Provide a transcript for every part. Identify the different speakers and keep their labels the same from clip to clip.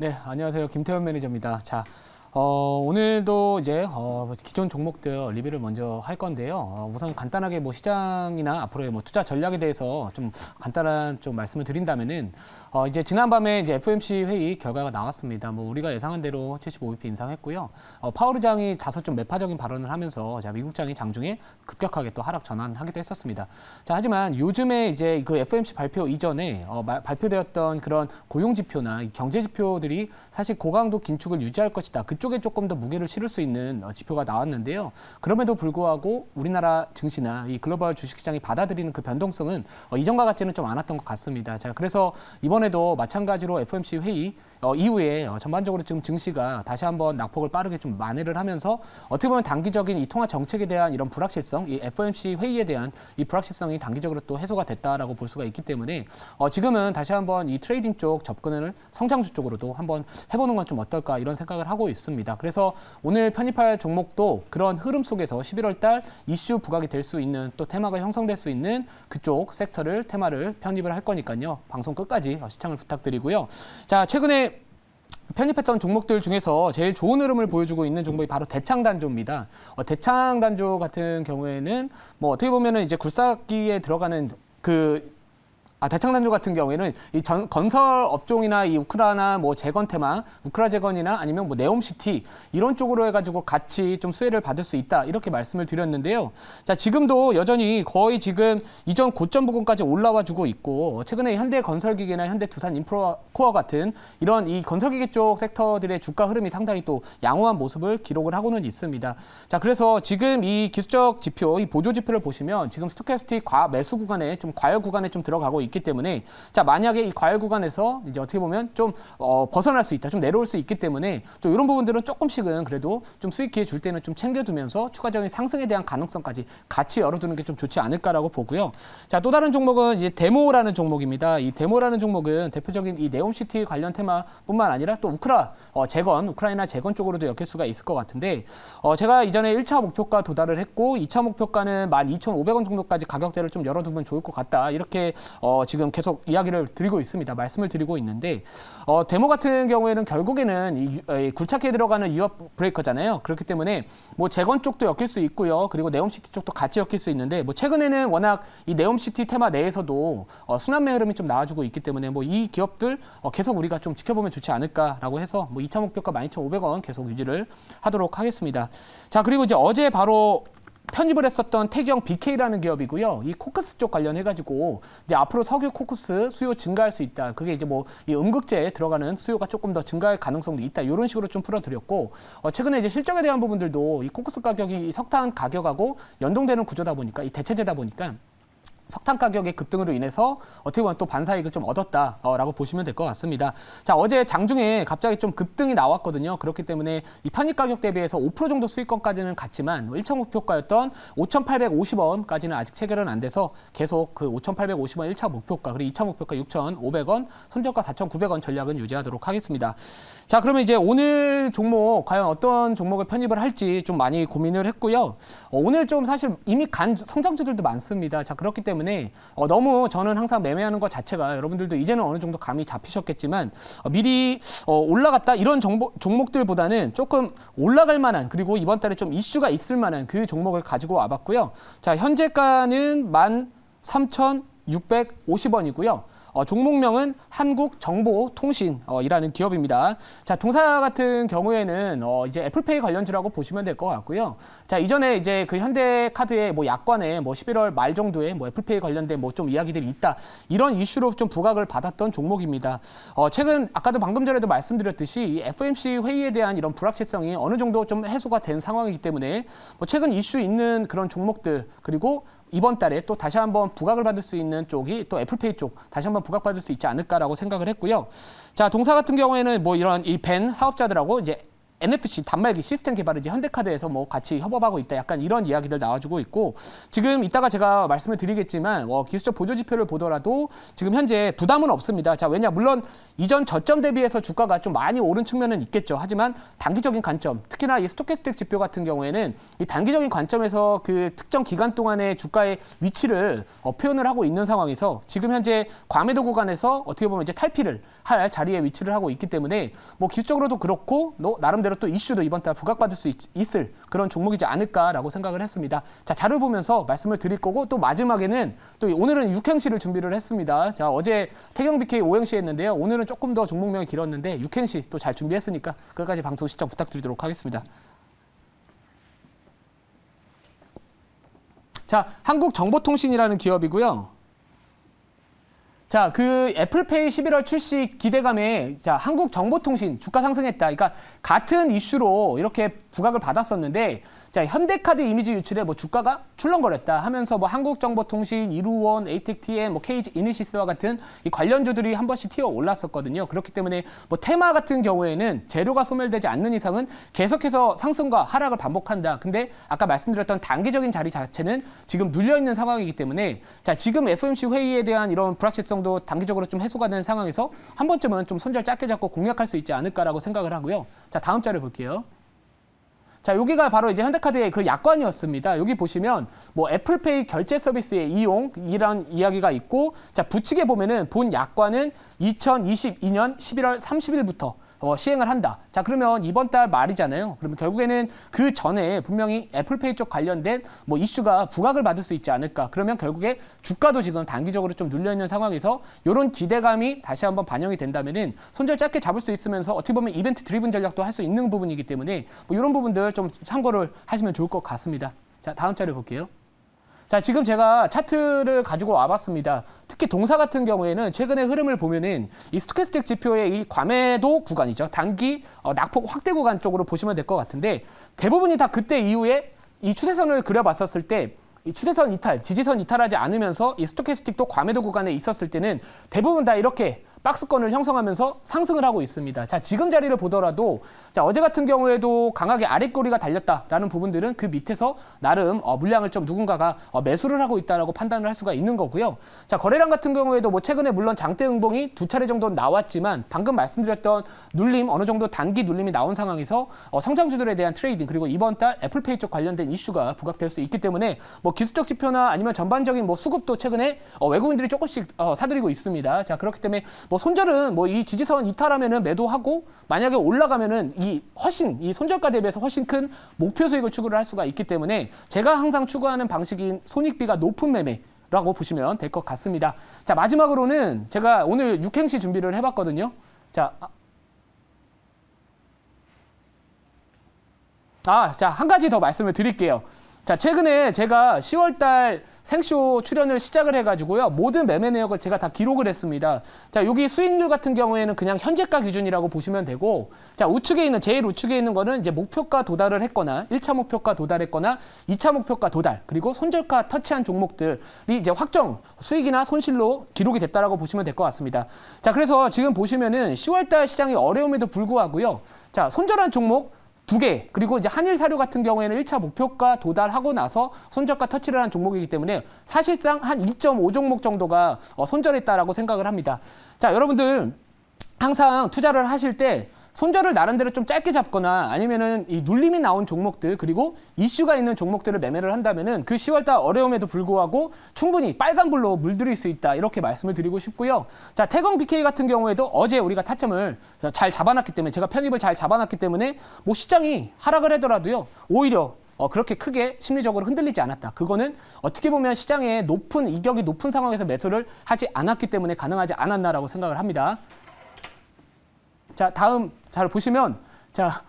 Speaker 1: 네, 안녕하세요. 김태현 매니저입니다. 자, 어, 오늘도 이제 어, 기존 종목들 리뷰를 먼저 할 건데요. 어, 우선 간단하게 뭐 시장이나 앞으로의 뭐 투자 전략에 대해서 좀 간단한 좀 말씀을 드린다면은 어, 이제 지난밤에 이제 FOMC 회의 결과가 나왔습니다. 뭐 우리가 예상한 대로 75bp 인상했고요. 어, 파월의장이 다소 좀 매파적인 발언을 하면서 자, 미국장이 장중에 급격하게 또 하락 전환하기도 했었습니다. 자, 하지만 요즘에 이제 그 FOMC 발표 이전에 어, 마, 발표되었던 그런 고용 지표나 경제 지표들이 사실 고강도 긴축을 유지할 것이다. 그 그쪽에 조금 더 무게를 실을 수 있는 어, 지표가 나왔는데요. 그럼에도 불구하고 우리나라 증시나 이 글로벌 주식시장이 받아들이는 그 변동성은 어, 이전과 같지는 좀 않았던 것 같습니다. 자, 그래서 이번에도 마찬가지로 FOMC 회의 어, 이후에 전반적으로 지금 증시가 다시 한번 낙폭을 빠르게 좀 만회를 하면서 어떻게 보면 단기적인 이 통화 정책에 대한 이런 불확실성, 이 FOMC 회의에 대한 이 불확실성이 단기적으로 또 해소가 됐다라고 볼 수가 있기 때문에 지금은 다시 한번 이 트레이딩 쪽 접근을 성장주 쪽으로도 한번 해보는 건 좀 어떨까 이런 생각을 하고 있습니다. 높습니다. 그래서 오늘 편입할 종목도 그런 흐름 속에서 11월 달 이슈 부각이 될 수 있는 또 테마가 형성될 수 있는 그쪽 섹터를 테마를 편입을 할 거니까요. 방송 끝까지 시청을 부탁드리고요. 자, 최근에 편입했던 종목들 중에서 제일 좋은 흐름을 보여주고 있는 종목이 바로 대창단조입니다. 어, 대창단조 같은 경우에는 뭐 어떻게 보면은 이제 굴삭기에 들어가는 그 아, 대창단주 같은 경우에는 이 전, 건설 업종이나 이 우크라나 뭐 재건 테마, 우크라 재건이나 아니면 뭐 네옴시티 이런 쪽으로 해가지고 같이 좀 수혜를 받을 수 있다 이렇게 말씀을 드렸는데요. 자 지금도 여전히 거의 지금 이전 고점 부근까지 올라와주고 있고 최근에 현대건설기계나 현대두산인프라코어 같은 이런 이 건설기계 쪽 섹터들의 주가 흐름이 상당히 또 양호한 모습을 기록을 하고는 있습니다. 자 그래서 지금 이 기술적 지표, 이 보조 지표를 보시면 지금 스토캐스틱 과 매수 구간에 좀 과열 구간에 좀들어가고 있기 때문에 자 만약에 이 과열 구간에서 이제 어떻게 보면 좀 어, 벗어날 수 있다, 좀 내려올 수 있기 때문에 좀 이런 부분들은 조금씩은 그래도 좀 수익 기회 줄 때는 좀 챙겨주면서 추가적인 상승에 대한 가능성까지 같이 열어두는 게 좀 좋지 않을까라고 보고요. 자 또 다른 종목은 이제 데모라는 종목입니다. 이 데모라는 종목은 대표적인 이 네옴시티 관련 테마뿐만 아니라 또 우크라 어, 재건, 우크라이나 재건 쪽으로도 엮일 수가 있을 것 같은데 어, 제가 이전에 1차 목표가 도달을 했고 2차 목표가는 12,500원 정도까지 가격대를 좀 열어두면 좋을 것 같다 이렇게 어, 지금 계속 이야기를 드리고 있습니다. 말씀을 드리고 있는데 어, 데모 같은 경우에는 결국에는 이, 이 굴착해 들어가는 유압 브레이커잖아요. 그렇기 때문에 뭐 재건 쪽도 엮일 수 있고요. 그리고 네옴시티 쪽도 같이 엮일 수 있는데 뭐 최근에는 워낙 이 네옴시티 테마 내에서도 어, 순환매 흐름이 좀 나와주고 있기 때문에 뭐 이 기업들 어, 계속 우리가 좀 지켜보면 좋지 않을까라고 해서 뭐 2차 목표가 12,500원 계속 유지를 하도록 하겠습니다. 자 그리고 이제 어제 바로 편입을 했었던 태경 BK라는 기업이고요. 이 코크스 쪽 관련해가지고 이제 앞으로 석유 코크스 수요 증가할 수 있다. 그게 이제 뭐이 음극재에 들어가는 수요가 조금 더 증가할 가능성도 있다. 이런 식으로 좀 풀어드렸고 어, 최근에 이제 실적에 대한 부분들도 이 코크스 가격이 석탄 가격하고 연동되는 구조다 보니까 이 대체제다 보니까 석탄 가격의 급등으로 인해서 어떻게 보면 또 반사익을 좀 얻었다라고 보시면 될 것 같습니다. 자 어제 장중에 갑자기 좀 급등이 나왔거든요. 그렇기 때문에 이 판입 가격 대비해서 5% 정도 수익권까지는 갔지만 1차 뭐 목표가였던 5,850원까지는 아직 체결은 안 돼서 계속 그 5,850원 1차 목표가 그리고 이차 목표가 6,500원 손절가 4,900원 전략은 유지하도록 하겠습니다. 자 그러면 이제 오늘 종목 과연 어떤 종목을 편입을 할지 좀 많이 고민을 했고요. 어, 오늘 좀 사실 이미 간 성장주들도 많습니다. 자 그렇기 때문에 때문에 어, 너무 저는 항상 매매하는 것 자체가 여러분들도 이제는 어느 정도 감이 잡히셨겠지만 어, 미리 어, 올라갔다 이런 정보, 종목들보다는 조금 올라갈 만한 그리고 이번 달에 좀 이슈가 있을 만한 그 종목을 가지고 와봤고요. 자 현재가는 1 3 6 5 0 원이고요 어, 종목명은 한국정보통신이라는 어, 기업입니다. 자, 동사 같은 경우에는 어, 이제 애플페이 관련주라고 보시면 될 것 같고요. 자, 이전에 이제 그 현대카드의 뭐 약관에 뭐 11월 말 정도에 뭐 애플페이 관련된 뭐 좀 이야기들이 있다. 이런 이슈로 좀 부각을 받았던 종목입니다. 어, 최근 아까도 방금 전에도 말씀드렸듯이 이 FOMC 회의에 대한 이런 불확실성이 어느 정도 좀 해소가 된 상황이기 때문에 뭐 최근 이슈 있는 그런 종목들 그리고 이번 달에 또 다시 한번 부각을 받을 수 있는 쪽이 또 애플페이 쪽 다시 한번 부각받을 수 있지 않을까라고 생각을 했고요. 자, 동사 같은 경우에는 뭐 이런 이밴 사업자들하고 이제 NFC 단말기 그 시스템 개발을 이제 현대카드에서 뭐 같이 협업하고 있다 약간 이런 이야기들 나와주고 있고 지금 이따가 제가 말씀을 드리겠지만 어, 기술적 보조 지표를 보더라도 지금 현재 부담은 없습니다. 자 왜냐 물론 이전 저점 대비해서 주가가 좀 많이 오른 측면은 있겠죠. 하지만 단기적인 관점 특히나 이 스토캐스틱 지표 같은 경우에는 이 단기적인 관점에서 그 특정 기간 동안의 주가의 위치를 어, 표현을 하고 있는 상황에서 지금 현재 과매도 구간에서 어떻게 보면 이제 탈피를 할 자리에 위치를 하고 있기 때문에 뭐 기술적으로도 그렇고 나름대로 반대로 또 이슈도 이번 달 부각받을 수 있, 을 그런 종목이지 않을까라고 생각을 했습니다. 자, 자료 보면서 말씀을 드릴 거고 또 마지막에는 또 오늘은 육행시를 준비를 했습니다. 자, 어제 태경 BK 오행시 했는데요. 오늘은 조금 더 종목명이 길었는데 육행시 또 잘 준비했으니까 끝까지 방송 시청 부탁드리도록 하겠습니다. 자, 한국정보통신이라는 기업이고요. 자, 그 애플페이 11월 출시 기대감에 자, 한국 정보통신 주가 상승했다. 그러니까 같은 이슈로 이렇게 부각을 받았었는데 자 현대카드 이미지 유출에 뭐 주가가 출렁거렸다 하면서 뭐 한국정보통신, 이루원, 에이텍TN, 뭐 케이지 이니시스와 같은 이 관련주들이 한 번씩 튀어 올랐었거든요. 그렇기 때문에 뭐 테마 같은 경우에는 재료가 소멸되지 않는 이상은 계속해서 상승과 하락을 반복한다. 근데 아까 말씀드렸던 단기적인 자리 자체는 지금 눌려 있는 상황이기 때문에 자 지금 FOMC 회의에 대한 이런 불확실성도 단기적으로 좀 해소가 되는 상황에서 한 번쯤은 좀 손절 짧게 잡고 공략할 수 있지 않을까라고 생각을 하고요. 자 다음 자료 볼게요. 자, 여기가 바로 이제 현대카드의 그 약관이었습니다. 여기 보시면 뭐 애플페이 결제 서비스의 이용 이런 이야기가 있고 자, 부칙에 보면은 본 약관은 2022년 11월 30일부터 어, 시행을 한다. 자 그러면 이번 달 말이잖아요. 그러면 결국에는 그 전에 분명히 애플페이 쪽 관련된 뭐 이슈가 부각을 받을 수 있지 않을까. 그러면 결국에 주가도 지금 단기적으로 좀 눌려 있는 상황에서 이런 기대감이 다시 한번 반영이 된다면은 손절 짧게 잡을 수 있으면서 어떻게 보면 이벤트 드리븐 전략도 할 수 있는 부분이기 때문에 뭐 이런 부분들 좀 참고를 하시면 좋을 것 같습니다. 자 다음 자료 볼게요. 자, 지금 제가 차트를 가지고 와봤습니다. 특히 동사 같은 경우에는 최근의 흐름을 보면은 이 스토캐스틱 지표의 이 과매도 구간이죠. 단기 어, 낙폭 확대 구간 쪽으로 보시면 될 것 같은데 대부분이 다 그때 이후에 이 추세선을 그려봤었을 때 이 추세선 이탈, 지지선 이탈하지 않으면서 이 스토캐스틱도 과매도 구간에 있었을 때는 대부분 다 이렇게 박스권을 형성하면서 상승을 하고 있습니다. 자, 지금 자리를 보더라도 자, 어제 같은 경우에도 강하게 아랫꼬리가 달렸다라는 부분들은 그 밑에서 나름 어, 물량을 좀 누군가가 어, 매수를 하고 있다라고 판단을 할 수가 있는 거고요. 자, 거래량 같은 경우에도 뭐 최근에 물론 장대 응봉이 두 차례 정도 나왔지만 방금 말씀드렸던 눌림 어느 정도 단기 눌림이 나온 상황에서 어, 성장주들에 대한 트레이딩 그리고 이번 달 애플페이 쪽 관련된 이슈가 부각될 수 있기 때문에 뭐 기술적 지표나 아니면 전반적인 뭐 수급도 최근에 어, 외국인들이 조금씩 어, 사들이고 있습니다. 자, 그렇기 때문에 뭐 손절은 뭐 이 지지선 이탈하면은 매도하고 만약에 올라가면은 이 훨씬 이 손절가 대비해서 훨씬 큰 목표 수익을 추구를 할 수가 있기 때문에 제가 항상 추구하는 방식인 손익비가 높은 매매 라고 보시면 될 것 같습니다. 자 마지막으로는 제가 오늘 6행시 준비를 해봤거든요. 자, 아. 아, 자, 한 가지 더 말씀을 드릴게요. 자, 최근에 제가 10월달 생쇼 출연을 시작을 해가지고요. 모든 매매 내역을 제가 다 기록을 했습니다. 자, 여기 수익률 같은 경우에는 그냥 현재가 기준이라고 보시면 되고, 자, 우측에 있는, 제일 우측에 있는 거는 이제 목표가 도달을 했거나, 1차 목표가 도달했거나, 2차 목표가 도달, 그리고 손절가 터치한 종목들이 이제 확정 수익이나 손실로 기록이 됐다라고 보시면 될 것 같습니다. 자, 그래서 지금 보시면은 10월달 시장이 어려움에도 불구하고요. 자, 손절한 종목, 두 개. 그리고 이제 한일 사료 같은 경우에는 1차 목표가 도달하고 나서 손절과 터치를 한 종목이기 때문에 사실상 한 2.5종목 정도가 어, 손절했다라고 생각을 합니다. 자, 여러분들 항상 투자를 하실 때 손절을 나름대로 좀 짧게 잡거나 아니면은 이 눌림이 나온 종목들 그리고 이슈가 있는 종목들을 매매를 한다면은 그 10월달 어려움에도 불구하고 충분히 빨간불로 물들일 수 있다 이렇게 말씀을 드리고 싶고요. 자태광 BK 같은 경우에도 어제 우리가 타점을 잘 잡아놨기 때문에 제가 편입을 잘 잡아놨기 때문에 뭐 시장이 하락을 하더라도요 오히려 어, 그렇게 크게 심리적으로 흔들리지 않았다. 그거는 어떻게 보면 시장의 높은 이격이 높은 상황에서 매수를 하지 않았기 때문에 가능하지 않았나라고 생각을 합니다. 자, 다음 잘 보시면 자,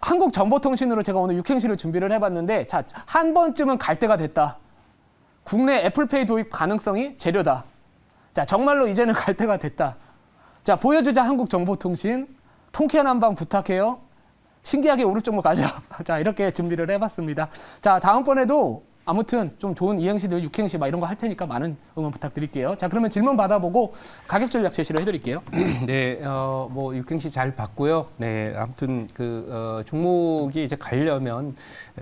Speaker 1: 한국정보통신으로 제가 오늘 육행시를 준비를 해봤는데 자, 한 번쯤은 갈 때가 됐다. 국내 애플페이 도입 가능성이 재료다 자, 정말로 이제는 갈 때가 됐다. 자, 보여주자 한국정보통신. 통쾌한 한방 부탁해요. 신기하게 오른쪽으로 가자. 자, 이렇게 준비를 해봤습니다. 자, 다음번에도 아무튼 좀 좋은 이행시들, 육행시 막 이런 거 할 테니까 많은 응원 부탁드릴게요. 자, 그러면 질문 받아보고 가격 전략 제시를 해드릴게요. 네, 어, 뭐 육행시
Speaker 2: 잘 봤고요. 네, 아무튼 그 어, 종목이 이제 가려면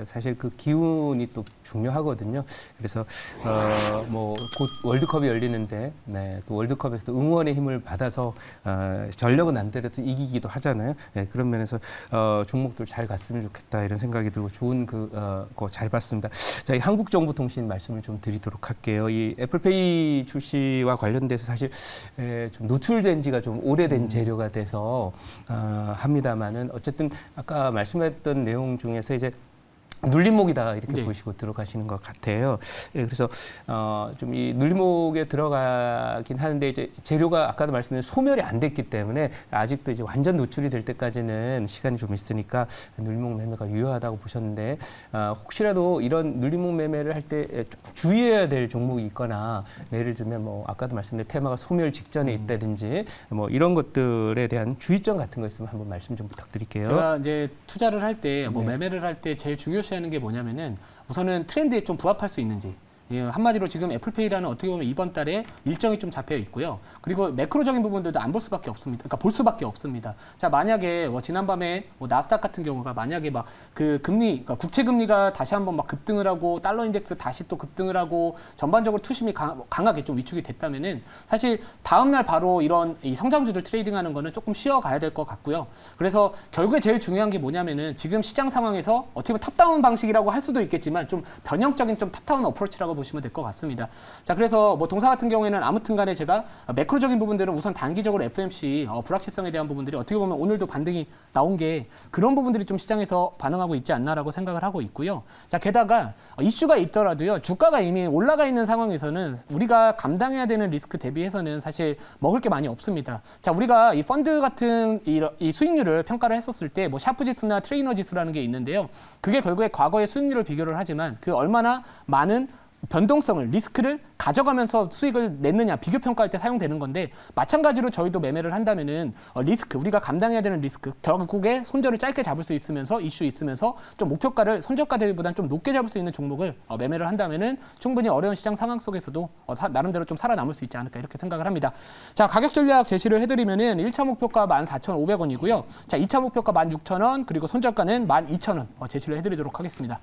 Speaker 2: 사실 그 기운이 또 중요하거든요. 그래서 어, 뭐 곧 월드컵이 열리는데, 네, 또 월드컵에서도 응원의 힘을 받아서 어, 전력은 안 되려도 이기기도 하잖아요. 네, 그런 면에서 어, 종목들 잘 갔으면 좋겠다 이런 생각이 들고 좋은 그 어, 거잘 봤습니다. 자, 이 한국정보통신 말씀을 좀 드리도록 할게요. 이 애플페이 출시와 관련돼서 사실 에, 좀 노출된 지가 좀 오래된 음. 재료가 돼서 어, 합니다만은 어쨌든 아까 말씀했던 내용 중에서 이제 눌림목이다 이렇게 네. 보시고 들어가시는 것 같아요. 예, 그래서 어, 좀 이 눌림목에 들어가긴 하는데 이제 재료가 아까도 말씀드린 소멸이 안 됐기 때문에 아직도 이제 완전 노출이 될 때까지는 시간이 좀 있으니까 눌림목 매매가 유효하다고 보셨는데 어, 혹시라도 이런 눌림목 매매를 할 때 주의해야 될 종목이 있거나 예를 들면 뭐 아까도 말씀드린 테마가 소멸 직전에 음. 있다든지 뭐 이런 것들에 대한 주의점 같은 거 있으면 한번 말씀 좀 부탁드릴게요. 제가
Speaker 1: 이제 투자를 할 때뭐 네. 매매를 할 때 제일 중요 표시하는 게 뭐냐면은 우선은 트렌드에 좀 부합할 수 있는지 예, 한마디로 지금 애플페이라는 어떻게 보면 이번 달에 일정이 좀 잡혀 있고요. 그리고 매크로적인 부분들도 안 볼 수밖에 없습니다. 그러니까 볼 수밖에 없습니다. 자 만약에 뭐 지난밤에 뭐 나스닥 같은 경우가 만약에 막 그 금리, 그러니까 국채 금리가 다시 한번 막 급등을 하고 달러 인덱스 다시 또 급등을 하고 전반적으로 투심이 강, 강하게 좀 위축이 됐다면은 사실 다음 날 바로 이런 이 성장주들 트레이딩하는 거는 조금 쉬어가야 될 것 같고요. 그래서 결국에 제일 중요한 게 뭐냐면은 지금 시장 상황에서 어떻게 보면 탑다운 방식이라고 할 수도 있겠지만 좀 변형적인 좀 탑다운 어프로치라고. 보시면 될 것 같습니다. 자, 그래서 뭐 동사 같은 경우에는 아무튼 간에 제가 매크로적인 부분들은 우선 단기적으로 FMC 어, 불확실성에 대한 부분들이 어떻게 보면 오늘도 반등이 나온 게 그런 부분들이 좀 시장에서 반응하고 있지 않나라고 생각을 하고 있고요. 자, 게다가 어, 이슈가 있더라도요. 주가가 이미 올라가 있는 상황에서는 우리가 감당해야 되는 리스크 대비해서는 사실 먹을 게 많이 없습니다. 자, 우리가 이 펀드 같은 이, 이 수익률을 평가를 했었을 때 뭐 샤프 지수나 트레이너 지수라는 게 있는데요. 그게 결국에 과거의 수익률을 비교를 하지만 그 얼마나 많은 변동성을 리스크를 가져가면서 수익을 냈느냐 비교 평가할 때 사용되는 건데 마찬가지로 저희도 매매를 한다면은 어, 리스크 우리가 감당해야 되는 리스크 결국에 손절을 짧게 잡을 수 있으면서 이슈 있으면서 좀 목표가를 손절가 대비보다좀 높게 잡을 수 있는 종목을 어, 매매를 한다면은 충분히 어려운 시장 상황 속에서도 어, 사, 나름대로 좀 살아남을 수 있지 않을까 이렇게 생각을 합니다. 자 가격 전략 제시를 해드리면은 1차 목표가 14,500원이고요. 자 2차 목표가 16,000원 그리고 손절가는 12,000원 어, 제시를 해드리도록 하겠습니다.